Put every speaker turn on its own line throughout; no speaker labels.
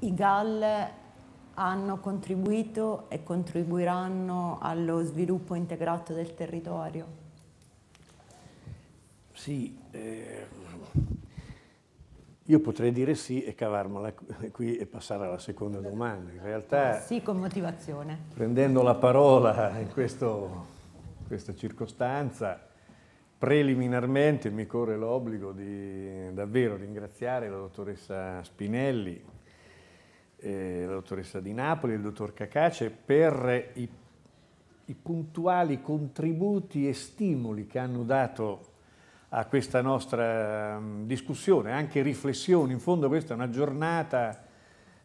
i GAL hanno contribuito e contribuiranno allo sviluppo integrato del territorio? Sì, eh, io potrei dire sì e cavarmela eh, qui e passare alla seconda domanda. In realtà... Sì, con motivazione. Prendendo la parola in questo, questa circostanza, preliminarmente mi corre l'obbligo di davvero ringraziare la dottoressa Spinelli eh, la dottoressa di Napoli, il dottor Cacace, per i, i puntuali contributi e stimoli che hanno dato a questa nostra mm, discussione, anche riflessioni. In fondo questa è una giornata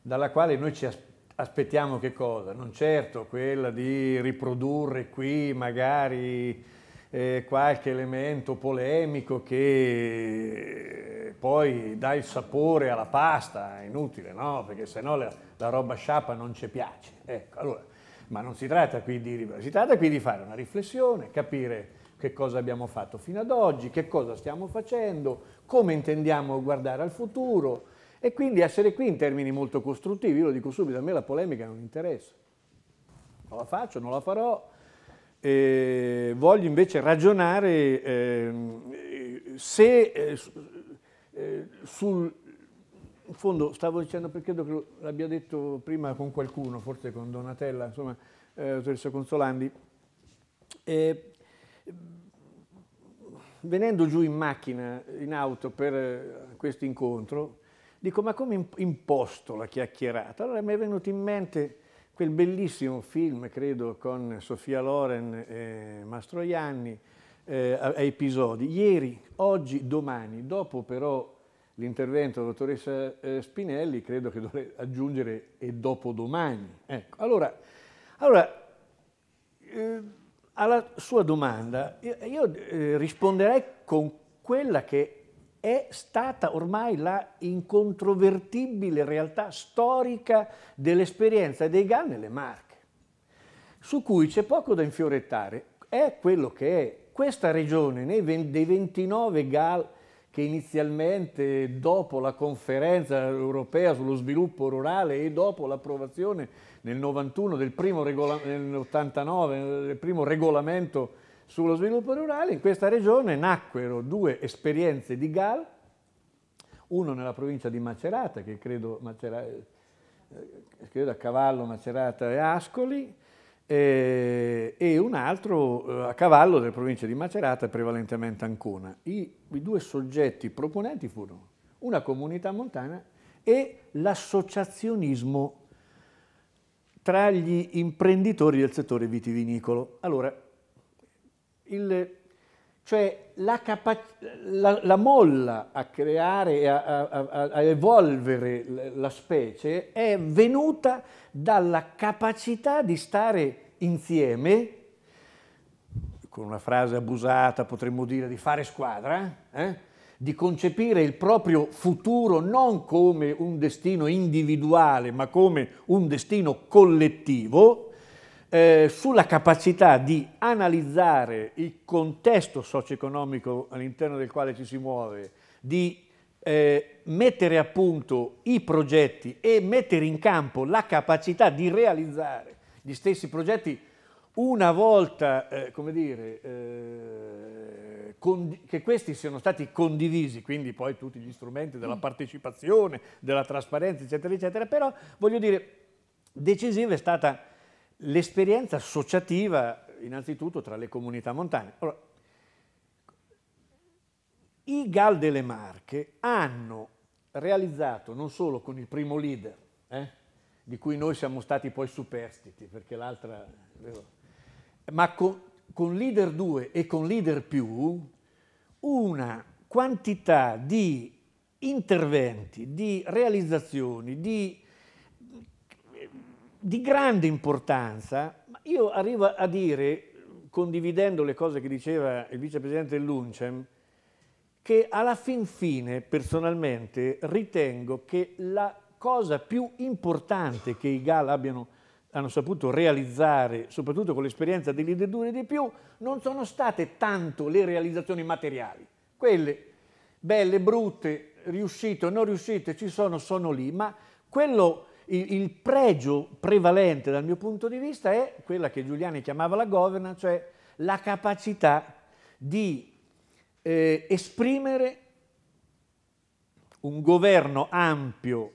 dalla quale noi ci aspettiamo che cosa? Non certo quella di riprodurre qui magari eh, qualche elemento polemico che poi dà il sapore alla pasta, è inutile, no? Perché se no la, la roba sciapa non ci piace. Ecco, allora, ma non si tratta qui di si tratta qui di fare una riflessione, capire che cosa abbiamo fatto fino ad oggi, che cosa stiamo facendo, come intendiamo guardare al futuro e quindi essere qui in termini molto costruttivi. Io lo dico subito, a me la polemica non interessa. Non la faccio, non la farò, eh, voglio invece ragionare ehm, eh, se eh, sul in fondo stavo dicendo perché credo che l'abbia detto prima con qualcuno, forse con Donatella, insomma, eh, dottoressa Consolandi. E, eh, venendo giù in macchina, in auto per eh, questo incontro, dico ma come imposto la chiacchierata? Allora mi è venuto in mente Quel bellissimo film, credo, con Sofia Loren e Mastroianni, eh, a, a episodi. Ieri, oggi, domani, dopo però l'intervento della dottoressa eh, Spinelli, credo che dovrei aggiungere e dopodomani. Ecco, allora, allora eh, alla sua domanda io, eh, risponderei con quella che è stata ormai la incontrovertibile realtà storica dell'esperienza dei GAL nelle Marche, su cui c'è poco da infiorettare. È quello che è. Questa regione, dei 29 GAL che inizialmente dopo la conferenza europea sullo sviluppo rurale e dopo l'approvazione nel 91 del primo, regola- del primo regolamento sullo sviluppo rurale, in questa regione nacquero due esperienze di GAL, uno nella provincia di Macerata, che credo, Macera, eh, credo a cavallo Macerata e Ascoli, eh, e un altro eh, a cavallo delle province di Macerata, prevalentemente Ancona. I, I, due soggetti proponenti furono una comunità montana e l'associazionismo tra gli imprenditori del settore vitivinicolo. Allora, il, cioè la, la, la, molla a creare e a, a, a, evolvere la specie è venuta dalla capacità di stare insieme, con una frase abusata potremmo dire di fare squadra, eh? di concepire il proprio futuro non come un destino individuale, ma come un destino collettivo, eh, sulla capacità di analizzare il contesto socio-economico all'interno del quale ci si muove, di eh, mettere a punto i progetti e mettere in campo la capacità di realizzare gli stessi progetti una volta eh, come dire, eh, che questi siano stati condivisi, quindi poi tutti gli strumenti della mm. partecipazione, della trasparenza, eccetera, eccetera, però voglio dire, decisiva è stata L'esperienza associativa innanzitutto tra le comunità montane. Allora, I Gal delle Marche hanno realizzato non solo con il primo leader, eh, di cui noi siamo stati poi superstiti, perché l'altra... ma con, con leader 2 e con leader più una quantità di interventi, di realizzazioni, di di grande importanza, io arrivo a dire, condividendo le cose che diceva il vicepresidente dell'UNCEM, che alla fin fine personalmente ritengo che la cosa più importante che i GAL abbiano, hanno saputo realizzare, soprattutto con l'esperienza di Leader 2 di più, non sono state tanto le realizzazioni materiali. Quelle belle, brutte, riuscite o non riuscite, ci sono, sono lì, ma quello il, pregio prevalente dal mio punto di vista è quella che Giuliani chiamava la governance, cioè la capacità di eh, esprimere un governo ampio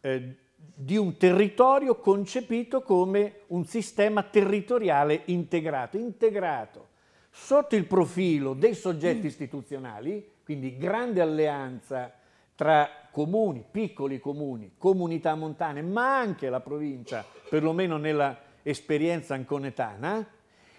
eh, di un territorio concepito come un sistema territoriale integrato, integrato sotto il profilo dei soggetti istituzionali, quindi grande alleanza tra comuni, piccoli comuni, comunità montane, ma anche la provincia, perlomeno nella esperienza anconetana,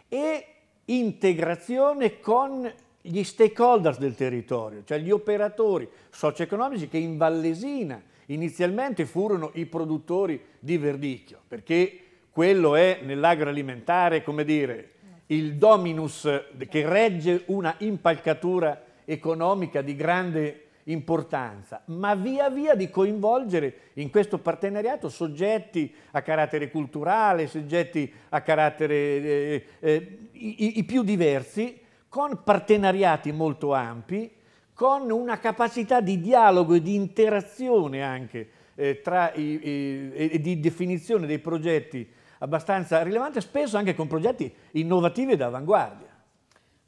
e integrazione con gli stakeholders del territorio, cioè gli operatori socio-economici che in Vallesina inizialmente furono i produttori di verdicchio, perché quello è nell'agroalimentare, come dire, il dominus che regge una impalcatura economica di grande importanza, ma via via di coinvolgere in questo partenariato soggetti a carattere culturale, soggetti a carattere eh, eh, i, i più diversi, con partenariati molto ampi, con una capacità di dialogo e di interazione anche eh, tra i, i, e di definizione dei progetti abbastanza rilevante, spesso anche con progetti innovativi ed avanguardia.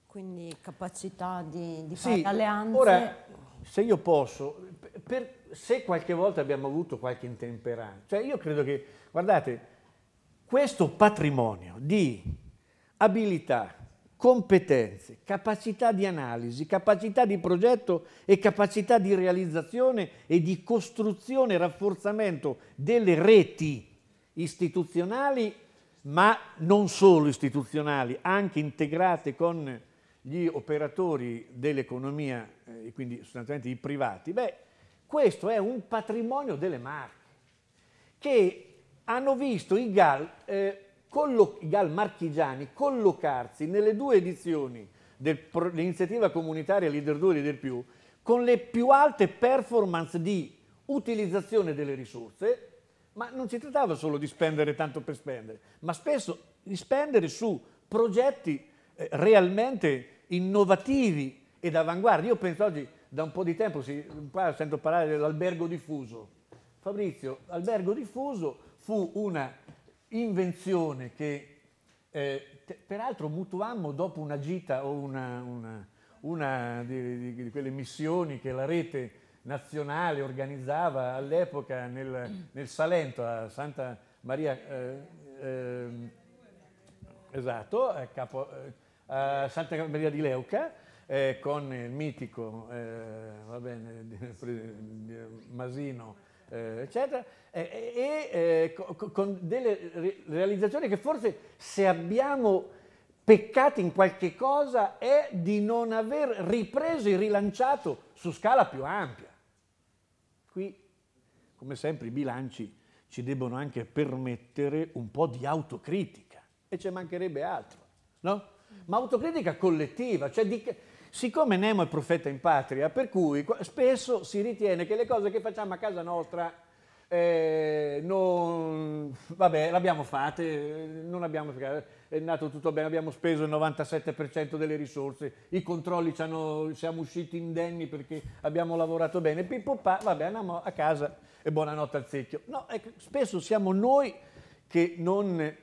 Quindi capacità di, di sì, fare alleanze. Ora, se io posso, per, se qualche volta abbiamo avuto qualche intemperanza, cioè io credo che, guardate, questo patrimonio di abilità, competenze, capacità di analisi, capacità di progetto e capacità di realizzazione e di costruzione e rafforzamento delle reti istituzionali, ma non solo istituzionali, anche integrate con gli operatori dell'economia, eh, quindi sostanzialmente i privati, beh, questo è un patrimonio delle marche che hanno visto i GAL, eh, i GAL marchigiani collocarsi nelle due edizioni dell'iniziativa comunitaria Leader 2 e Leader Più con le più alte performance di utilizzazione delle risorse, ma non si trattava solo di spendere tanto per spendere, ma spesso di spendere su progetti eh, realmente innovativi ed avanguardi. Io penso oggi, da un po' di tempo, si, qua sento parlare dell'albergo diffuso. Fabrizio, albergo diffuso fu una invenzione che eh, te, peraltro mutuammo dopo una gita o una, una, una di, di, di, quelle missioni che la rete nazionale organizzava all'epoca nel, nel, Salento a Santa Maria eh, ehm, esatto, eh, esatto, capo, eh, Santa Maria di Leuca eh, con il mitico eh, bene, Masino, eh, eccetera, e eh, con delle realizzazioni che forse se abbiamo peccato in qualche cosa è di non aver ripreso e rilanciato su scala più ampia. Qui, come sempre, i bilanci ci debbono anche permettere un po' di autocritica e ci mancherebbe altro, no? ma autocritica collettiva, cioè di, siccome Nemo è profeta in patria, per cui spesso si ritiene che le cose che facciamo a casa nostra eh, non, vabbè, l'abbiamo fatte, non abbiamo, è nato tutto bene, abbiamo speso il 97% delle risorse, i controlli ci hanno, siamo usciti indenni perché abbiamo lavorato bene, pippo pa, vabbè, andiamo a casa e buonanotte al secchio. No, ecco, spesso siamo noi che non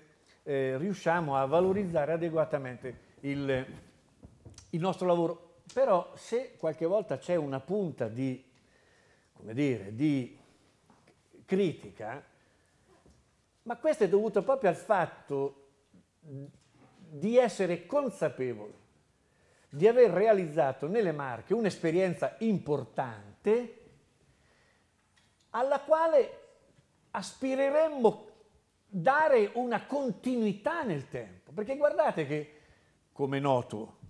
eh, riusciamo a valorizzare adeguatamente il, il nostro lavoro. Però se qualche volta c'è una punta di, come dire, di critica, ma questo è dovuto proprio al fatto di essere consapevoli di aver realizzato nelle Marche un'esperienza importante alla quale aspireremmo dare una continuità nel tempo, perché guardate che, come noto,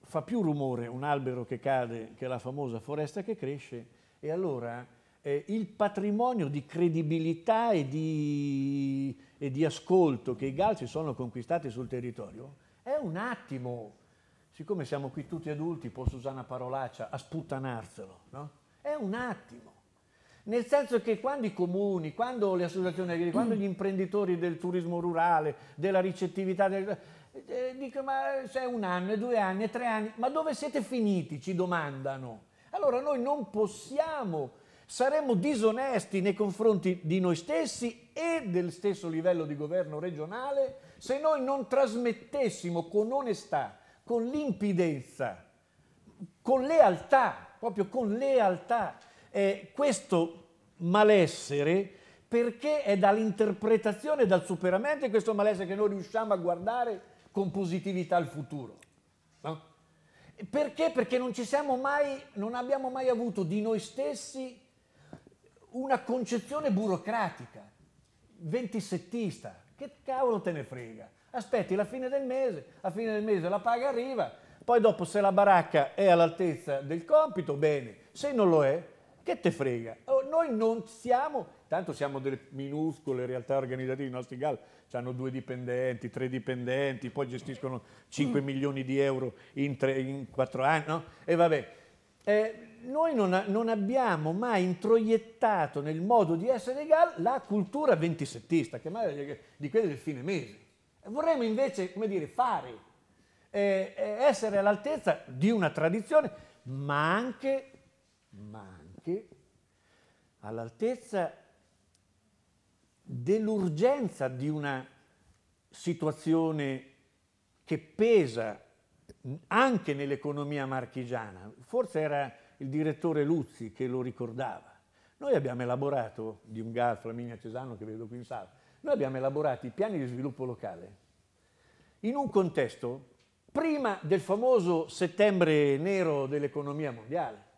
fa più rumore un albero che cade che la famosa foresta che cresce e allora eh, il patrimonio di credibilità e di, e di ascolto che i Galci sono conquistati sul territorio è un attimo, siccome siamo qui tutti adulti, posso usare una parolaccia, a sputtanarselo, no? È un attimo. Nel senso che quando i comuni, quando le associazioni agricole, quando gli mm. imprenditori del turismo rurale, della ricettività, del, eh, dicono ma c'è un anno, due anni, tre anni, ma dove siete finiti? Ci domandano. Allora noi non possiamo, saremmo disonesti nei confronti di noi stessi e del stesso livello di governo regionale se noi non trasmettessimo con onestà, con limpidezza, con lealtà, proprio con lealtà, eh, questo malessere perché è dall'interpretazione, dal superamento di questo malessere che noi riusciamo a guardare con positività al futuro. No? Perché? Perché non ci siamo mai, non abbiamo mai avuto di noi stessi una concezione burocratica, ventisettista, che cavolo te ne frega? Aspetti la fine del mese, a fine del mese la paga arriva, poi dopo se la baracca è all'altezza del compito, bene, se non lo è, che te frega? Oh, noi non siamo, tanto siamo delle minuscole realtà organizzative, i nostri GAL hanno due dipendenti, tre dipendenti, poi gestiscono 5 mm. milioni di euro in, tre, in 4 anni, no? E vabbè, eh, noi non, non, abbiamo mai introiettato nel modo di essere GAL la cultura ventisettista, che mai di quelle del fine mese. Vorremmo invece, come dire, fare, eh, eh essere all'altezza di una tradizione, ma anche, ma che all'altezza dell'urgenza di una situazione che pesa anche nell'economia marchigiana. Forse era il direttore Luzzi che lo ricordava. Noi abbiamo elaborato, di un gar Flaminia Cesano che vedo qui in sala, noi abbiamo elaborato i piani di sviluppo locale in un contesto prima del famoso settembre nero dell'economia mondiale.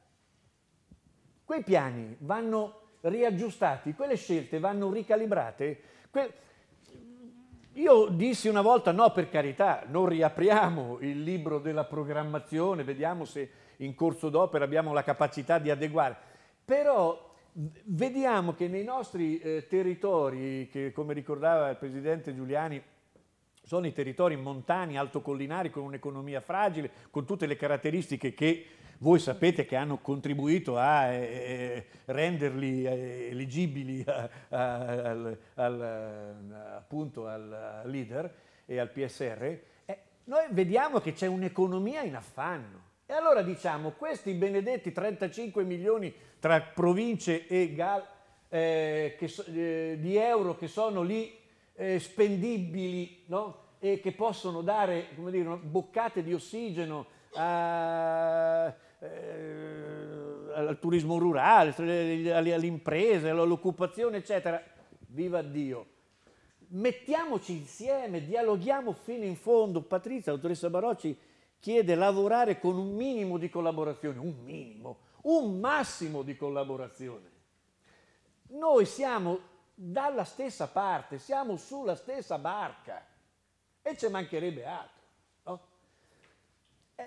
Quei piani vanno riaggiustati, quelle scelte vanno ricalibrate. Que io dissi una volta, no per carità, non riapriamo il libro della programmazione, vediamo se in corso d'opera abbiamo la capacità di adeguare, però vediamo che nei nostri eh, territori, che come ricordava il Presidente Giuliani, sono i territori montani, altocollinari, con un'economia fragile, con tutte le caratteristiche che voi sapete che hanno contribuito a eh, eh renderli eh, elegibili a, a, al, al, appunto al leader e al PSR, eh, noi vediamo che c'è un'economia in affanno. E allora diciamo, questi benedetti 35 milioni tra province e GAL eh, so, eh, di euro che sono lì spendibili no? e che possono dare dire, boccate di ossigeno a, eh, al turismo rurale, cioè, all'impresa, all'occupazione, eccetera. Viva Dio! Mettiamoci insieme, dialoghiamo fino in fondo. Patrizia, l'autoressa Barocci, chiede lavorare con un minimo di collaborazione, un minimo, un massimo di collaborazione. Noi siamo dalla stessa parte, siamo sulla stessa barca e ci mancherebbe altro.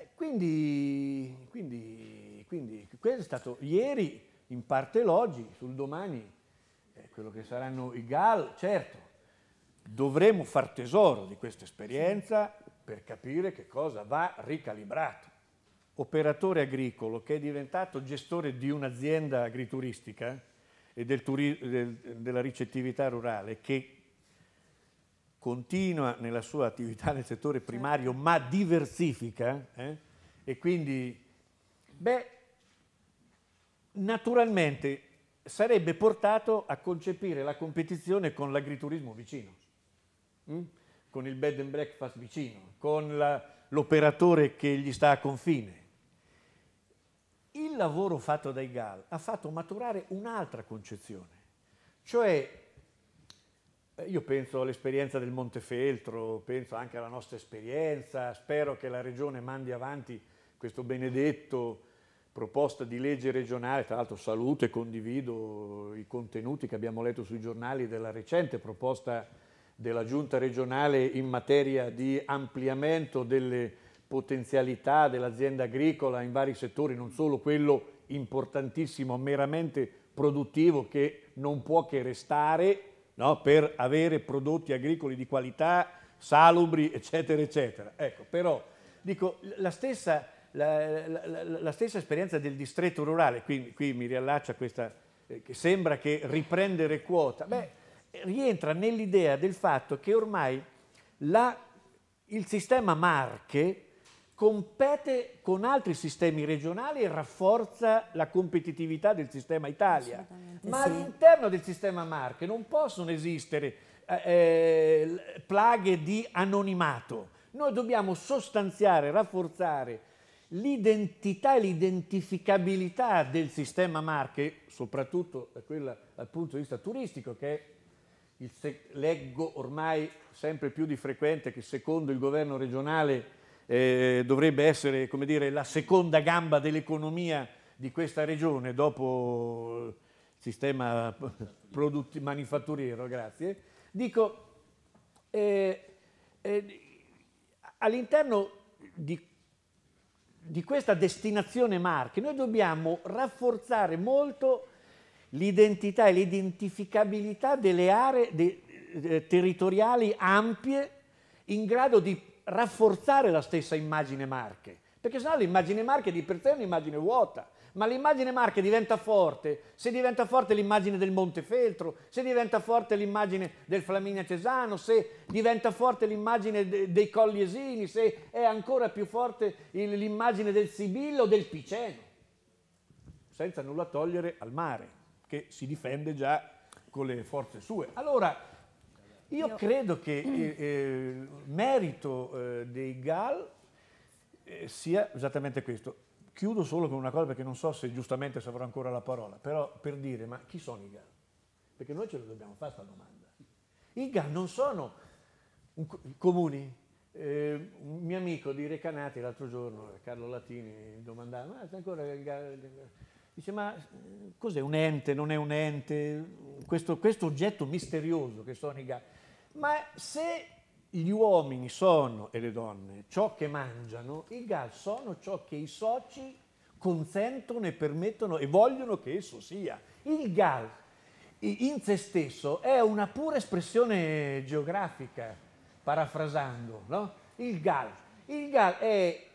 Eh, quindi, quindi, quindi, questo è stato ieri, in parte l'oggi, sul domani, eh, quello che saranno i GAL, certo, dovremo far tesoro di questa esperienza per capire che cosa va ricalibrato. Operatore agricolo che è diventato gestore di un'azienda agrituristica e del della ricettività rurale che continua nella sua attività nel settore certo. primario, ma diversifica, eh? e quindi, beh, naturalmente sarebbe portato a concepire la competizione con l'agriturismo vicino, mm? con il bed and breakfast vicino, con l'operatore che gli sta a confine. Il lavoro fatto dai GAL ha fatto maturare un'altra concezione, cioè eh, io penso all'esperienza del Montefeltro, penso anche alla nostra esperienza, spero che la Regione mandi avanti questo benedetto proposta di legge regionale, tra l'altro saluto e condivido i contenuti che abbiamo letto sui giornali della recente proposta della Giunta regionale in materia di ampliamento delle potenzialità dell'azienda agricola in vari settori, non solo quello importantissimo, meramente produttivo che non può che restare no? per avere prodotti agricoli di qualità, salubri, eccetera, eccetera. Ecco, però dico, la stessa, la, la, la stessa esperienza del distretto rurale, qui, qui mi riallaccia questa, eh, che sembra che riprendere quota, beh, rientra nell'idea del fatto che ormai la, il sistema marche compete con altri sistemi regionali e rafforza la competitività del sistema Italia. Ma sì. all'interno del sistema Marche non possono esistere eh, eh plaghe di anonimato. Noi dobbiamo sostanziare, rafforzare l'identità e l'identificabilità del sistema Marche, soprattutto quella dal punto di vista turistico, che è il leggo ormai sempre più di frequente che secondo il governo regionale eh, dovrebbe essere come dire, la seconda gamba dell'economia di questa regione dopo il sistema manifatturiero, grazie, dico, eh, eh, all'interno di, di questa destinazione Marche noi dobbiamo rafforzare molto l'identità e l'identificabilità delle aree de, eh, territoriali ampie in grado di rafforzare la stessa immagine marche, perché sennò l'immagine marche di per sé è un'immagine vuota, ma l'immagine marche diventa forte se diventa forte l'immagine del Montefeltro, se diventa forte l'immagine del Flaminia Cesano, se diventa forte l'immagine de dei Colliesini, se è ancora più forte l'immagine del Sibillo o del Piceno, senza nulla togliere al mare, che si difende già con le forze sue. Allora, io, credo che eh, eh, il eh, merito eh, dei GAL eh, sia esattamente questo. Chiudo solo con una cosa perché non so se giustamente se avrò ancora la parola, però per dire, ma chi sono i GAL? Perché noi ce lo dobbiamo fare questa domanda. I GAL non sono comuni. un mio amico di Recanati l'altro giorno, Carlo Latini, domandava, ma c'è ancora il GAL? Dice, ma eh, cos'è un ente, non è un ente, questo, questo oggetto misterioso che sono i gas. Ma se gli uomini sono, e le donne, ciò che mangiano, i gas sono ciò che i soci consentono e permettono e vogliono che esso sia. Il gas in se stesso è una pura espressione geografica, parafrasando, no? Il gas. Il gas è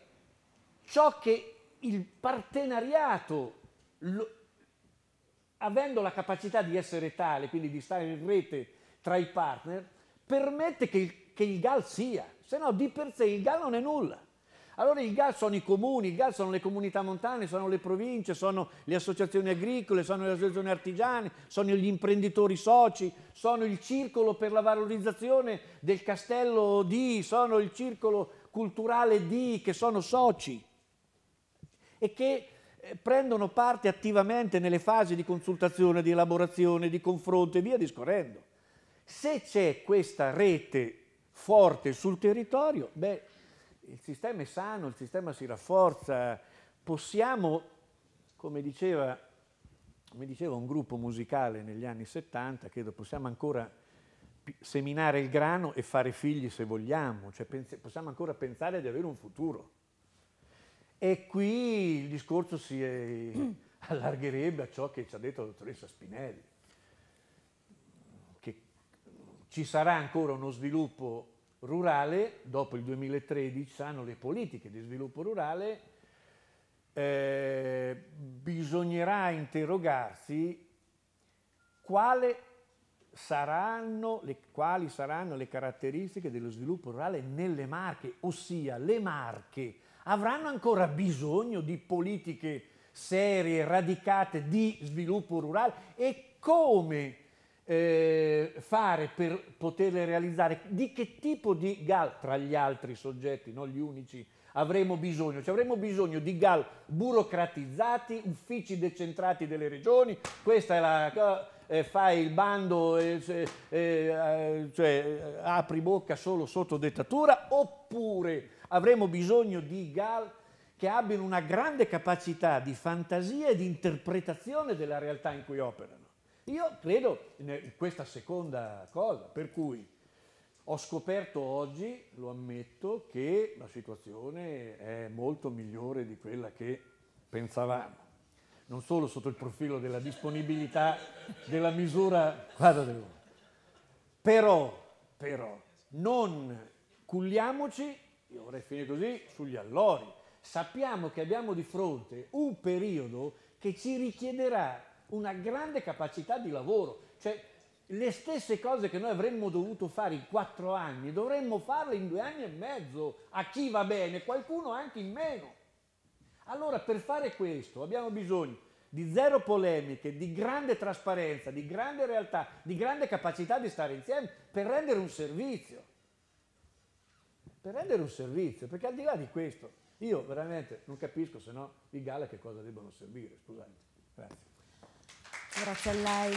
ciò che il partenariato lo, avendo la capacità di essere tale, quindi di stare in rete tra i partner, permette che il, che il GAL sia, se no di per sé il GAL non è nulla. Allora il GAL sono i comuni, il GAL sono le comunità montane, sono le province, sono le associazioni agricole, sono le associazioni artigiane, sono gli imprenditori soci, sono il circolo per la valorizzazione del castello di, sono il circolo culturale di, che sono soci e che eh, prendono parte attivamente nelle fasi di consultazione, di elaborazione, di confronto e via discorrendo. Se c'è questa rete forte sul territorio, beh, il sistema è sano, il sistema si rafforza, possiamo, come diceva, come diceva un gruppo musicale negli anni 70, credo possiamo ancora seminare il grano e fare figli se vogliamo, cioè possiamo ancora pensare di avere un futuro. E qui il discorso si eh, allargherebbe a ciò che ci ha detto la dottoressa Spinelli, che ci sarà ancora uno sviluppo rurale, dopo il 2013 saranno le politiche di sviluppo rurale, eh, bisognerà interrogarsi saranno le, quali saranno le caratteristiche dello sviluppo rurale nelle Marche, ossia le Marche avranno ancora bisogno di politiche serie, radicate di sviluppo rurale e come eh, fare per poterle realizzare, di che tipo di GAL tra gli altri soggetti, non gli unici, avremo bisogno? Cioè, avremo bisogno di GAL burocratizzati, uffici decentrati delle regioni, questa è la eh, fai il bando, eh, eh, cioè, apri bocca solo sotto dettatura, oppure avremo bisogno di GAL che abbiano una grande capacità di fantasia e di interpretazione della realtà in cui operano. Io credo in questa seconda cosa, per cui ho scoperto oggi, lo ammetto, che la situazione è molto migliore di quella che pensavamo non solo sotto il profilo della disponibilità della misura quadro Però, però, non culliamoci, io vorrei finire così, sugli allori. Sappiamo che abbiamo di fronte un periodo che ci richiederà una grande capacità di lavoro, cioè le stesse cose che noi avremmo dovuto fare in quattro anni, dovremmo farle in due anni e mezzo, a chi va bene, qualcuno anche in meno. Allora per fare questo abbiamo bisogno di zero polemiche, di grande trasparenza, di grande realtà, di grande capacità di stare insieme per rendere un servizio. Per rendere un servizio, perché al di là di questo, io veramente non capisco se no i gala che cosa debbano servire, scusate. Grazie. Grazie a lei.